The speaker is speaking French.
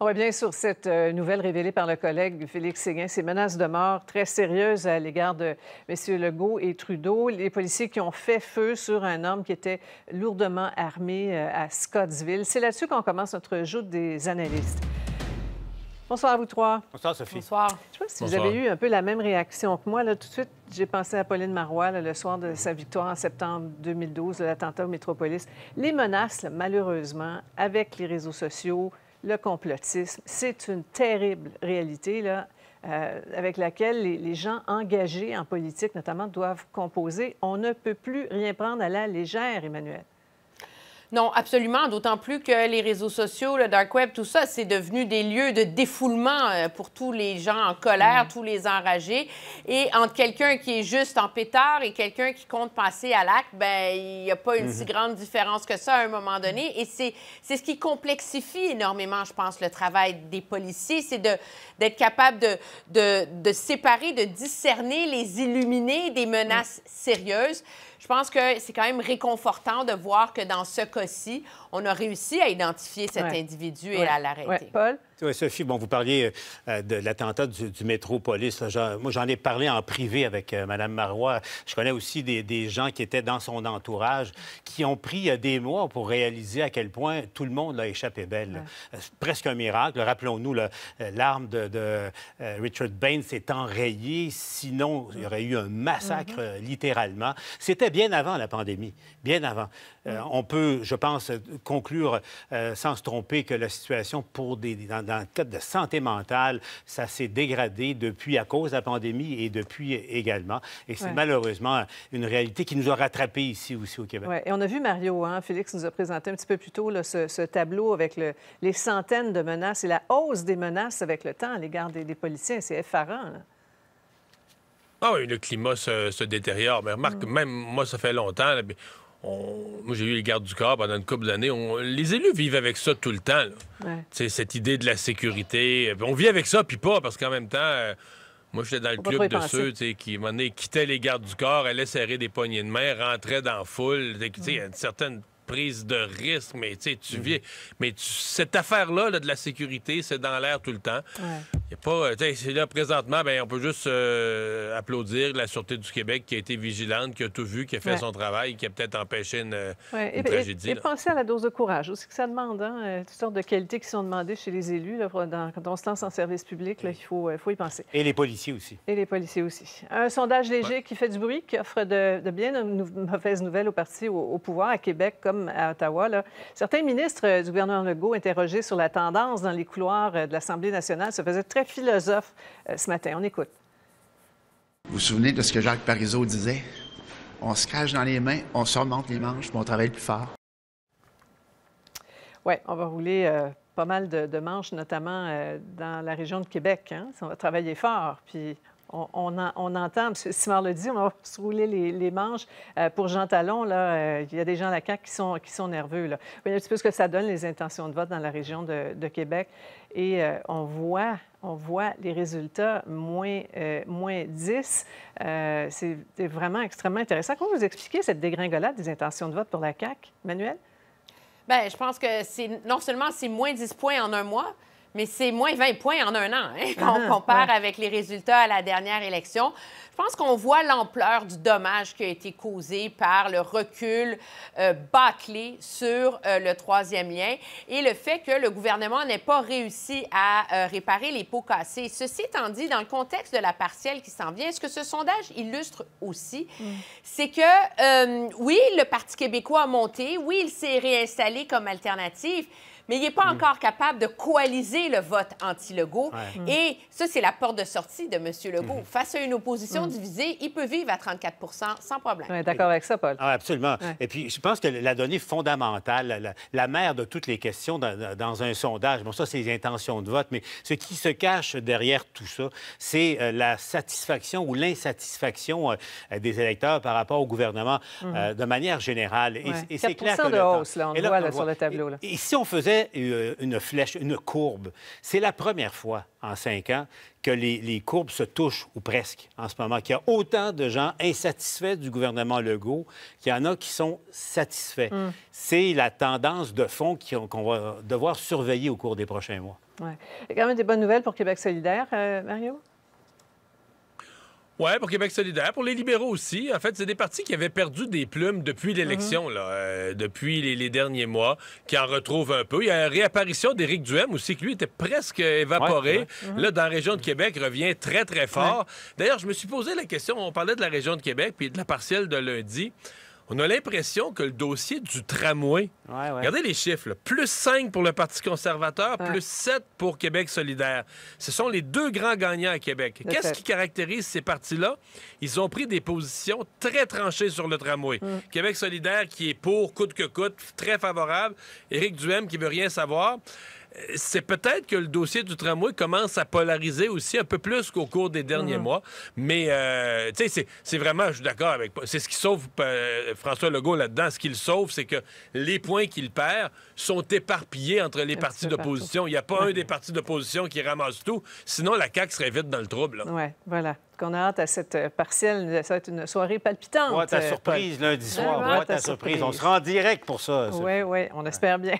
On bien sur cette euh, nouvelle révélée par le collègue Félix Séguin, ces menaces de mort très sérieuses à l'égard de M. Legault et Trudeau. Les policiers qui ont fait feu sur un homme qui était lourdement armé euh, à Scottsville. C'est là-dessus qu'on commence notre joute des analystes. Bonsoir à vous trois. Bonsoir, Sophie. Bonsoir. Je sais pas si vous avez eu un peu la même réaction que moi. Là, tout de suite, j'ai pensé à Pauline Marois le soir de sa victoire en septembre 2012, l'attentat au Métropolis. Les menaces, malheureusement, avec les réseaux sociaux, le complotisme. C'est une terrible réalité là, euh, avec laquelle les, les, gens engagés en politique, notamment, doivent composer. On ne peut plus rien prendre à la légère, Emmanuel. Non, absolument. D'autant plus que les réseaux sociaux, le dark web, tout ça, c'est devenu des lieux de défoulement euh, pour tous les gens en colère, mm. tous les enragés. Et entre quelqu'un qui est juste en pétard et quelqu'un qui compte passer à l'acte, ben il n'y a pas une si mm-hmm. grande différence que ça à un moment donné. Et c'est ce qui complexifie énormément, je pense, le travail des policiers, c'est d'être capable de, de, séparer, de discerner les illuminer des menaces mm. sérieuses je pense que c'est quand même réconfortant de voir que dans ce cas-ci, on a réussi à identifier cet individu et à l'arrêter. Paul? Oui, Sophie, bon, vous parliez euh, de l'attentat du, Métropolis. moi, j'en ai parlé en privé avec euh, Madame Mme Marois. Je connais aussi des, gens qui étaient dans son entourage qui ont pris euh, des mois pour réaliser à quel point tout le monde a échappé belle. presque un miracle. Rappelons-nous, l'arme de, Richard Baines s'est enrayée. Sinon, il y aurait eu un massacre, mm-hmm. littéralement. C'était bien avant la pandémie, bien avant. Euh, on peut, je pense, conclure euh, sans se tromper que la situation pour des, dans, le cadre de santé mentale, ça s'est dégradé depuis à cause de la pandémie et depuis également. Et c'est malheureusement une réalité qui nous a rattrapés ici aussi au Québec. Ouais. Et on a vu Mario, hein? Félix nous a présenté un petit peu plus tôt ce, tableau avec le, les centaines de menaces et la hausse des menaces avec le temps à l'égard des, policiers. C'est effarant. Ah oui, le climat se, détériore. Mais remarque, mm. même moi, ça fait longtemps. on... Moi, j'ai eu les gardes du corps pendant une couple d'années. Les élus vivent avec ça tout le temps. Ouais. Cette idée de la sécurité. On vit avec ça, puis pas, parce qu'en même temps, euh, moi, j'étais dans le club de ceux qui, à un moment quittaient les gardes du corps, allaient serrer des poignées de main, rentraient dans foule. Il y a une mm. certaine prise de risque, mais tu mm. vis. Mais cette affaire-là de la sécurité, c'est dans l'air tout le temps. Il a pas. Euh, là, présentement, ben, on peut juste euh, applaudir la Sûreté du Québec qui a été vigilante, qui a tout vu, qui a fait son travail, qui a peut-être empêché une, euh, ben, et, tragédie. Et, à la dose de courage aussi que ça demande, hein, toutes sortes de qualités qui sont demandées chez les élus. dans, quand on se lance en service public, là, il faut, faut y penser. Et les policiers aussi. Et les policiers aussi. Un sondage léger qui fait du bruit, qui offre de, bien de mauvaises nouvelles au parti, au, pouvoir, à Québec comme à Ottawa. Là. Certains ministres du gouvernement Legault interrogés sur la tendance dans les couloirs de l'Assemblée nationale se faisaient très philosophe euh, ce matin. On écoute. Vous vous souvenez de ce que Jacques Parizeau disait? On se cache dans les mains, on surmonte les manches, puis on travaille plus fort. Oui, on va rouler euh, pas mal de, manches, notamment euh, dans la région de Québec. Hein. On va travailler fort, puis on, on, entend, M. Simard le dit, on va se rouler les, manches. Euh, pour Jean Talon, là, euh, il y a des gens à la CAQ qui sont, nerveux. Là. Vous voyez un petit peu ce que ça donne, les intentions de vote dans la région de, Québec. Et euh, on, voit, les résultats, moins, moins 10. C'est vraiment extrêmement intéressant. Comment vous expliquez cette dégringolade des intentions de vote pour la CAQ, Manuel? Bien, je pense que non seulement c'est moins 10 points en un mois, mais c'est moins 20 points en un an hein, quand on uh-huh, compare avec les résultats à la dernière élection. Je pense qu'on voit l'ampleur du dommage qui a été causé par le recul euh, bâclé sur euh, le troisième lien et le fait que le gouvernement n'ait pas réussi à euh, réparer les pots cassés. Ceci étant dit, dans le contexte de la partielle qui s'en vient, ce que ce sondage illustre aussi, mm. c'est que oui, le Parti québécois a monté, oui, il s'est réinstallé comme alternative, mais il n'est pas mm. encore capable de coaliser le vote anti-Legault. Et ça, c'est la porte de sortie de M. Legault. Mm. Face à une opposition mm. divisée, il peut vivre à 34 sans problème. D'accord avec ça, Paul. Ah, absolument. Et puis, je pense que la donnée fondamentale, la, mère de toutes les questions dans, un sondage, bon, ça, c'est les intentions de vote, mais ce qui se cache derrière tout ça, c'est euh, la satisfaction ou l'insatisfaction euh, des électeurs par rapport au gouvernement mm-hmm. euh, de manière générale. Et, et c'est clair que... de hausse, là, on, voit sur le tableau. et si on faisait une flèche, une courbe. C'est la première fois en cinq ans que les, courbes se touchent, ou presque, en ce moment, qu'il y a autant de gens insatisfaits du gouvernement Legault qu'il y en a qui sont satisfaits. Mm. C'est la tendance de fond qu'on va devoir surveiller au cours des prochains mois. Ouais. Il y a quand même des bonnes nouvelles pour Québec solidaire, euh, Mario? Oui, pour Québec solidaire, pour les libéraux aussi. En fait, c'est des partis qui avaient perdu des plumes depuis mhm. l'élection, là, euh, depuis les, derniers mois, qui en retrouvent un peu. Il y a une réapparition d'Éric Duhem aussi, qui lui était presque évaporé. Là, dans la région de Québec, revient très, très fort. D'ailleurs, je me suis posé la question, on parlait de la région de Québec, puis de la partielle de lundi on a l'impression que le dossier du tramway. Regardez les chiffres. Plus 5 pour le Parti conservateur, plus 7 pour Québec solidaire. Ce sont les deux grands gagnants à Québec. Qu'est-ce qui caractérise ces partis-là? Ils ont pris des positions très tranchées sur le tramway. Mm. Québec solidaire qui est pour coûte que coûte, très favorable. Éric Duhem qui veut rien savoir c'est peut-être que le dossier du tramway commence à polariser aussi un peu plus qu'au cours des derniers mhm. mois. Mais, euh, tu sais, c'est vraiment, je suis d'accord avec. C'est ce qui sauve euh, François Legault là-dedans. Ce qu'il sauve, c'est que les points qu'il perd sont éparpillés entre les partis d'opposition. Il n'y a pas un des partis d'opposition qui ramasse tout. Sinon, la CAQ serait vite dans le trouble. Oui, voilà qu'on a hâte à cette euh, partielle. Ça va être une soirée palpitante. Moi, ta surprise lundi soir. Moi, ta surprise. On se rend direct pour ça. Oui, oui, on espère bien.